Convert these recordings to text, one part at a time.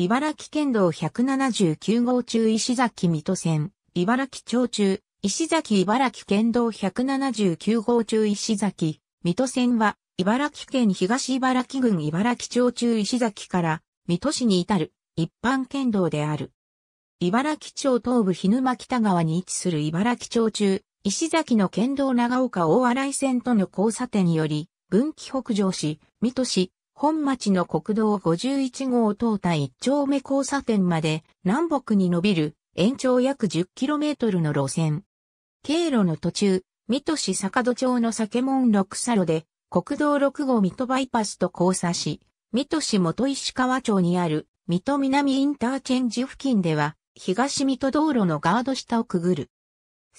茨城県道179号中石崎水戸線、茨城町中、石崎茨城県道179号中石崎、水戸線は、茨城県東茨城郡茨城町中石崎から、水戸市に至る、一般県道である。茨城町東部日沼北側に位置する茨城町中、石崎の県道長岡大洗線との交差点により、分岐北上し、水戸市、本町の国道51号を通った一丁目交差点まで南北に伸びる延長約 10km の路線。経路の途中、水戸市坂戸町の酒門六佐路で国道6号水戸バイパスと交差し、水戸市元石川町にある水戸南インターチェンジ付近では東水戸道路のガード下をくぐる。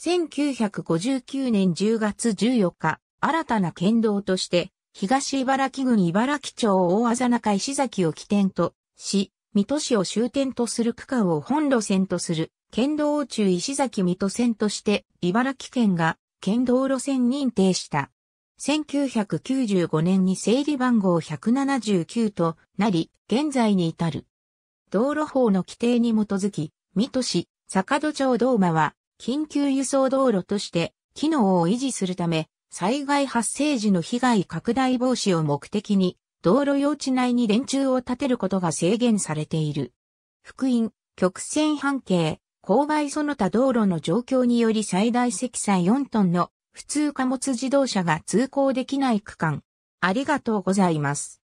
1959年10月14日、新たな県道として東茨城郡茨城町大あざ中石崎を起点とし、水戸市を終点とする区間を本路線とする、県道中石崎水戸線として、茨城県が県道路線認定した。1995年に整理番号179となり、現在に至る。道路法の規定に基づき、水戸市、坂戸町道馬は、緊急輸送道路として、機能を維持するため、災害発生時の被害拡大防止を目的に、道路用地内に電柱を建てることが制限されている。福音、曲線半径、勾配その他道路の状況により最大積載4トンの普通貨物自動車が通行できない区間。ありがとうございます。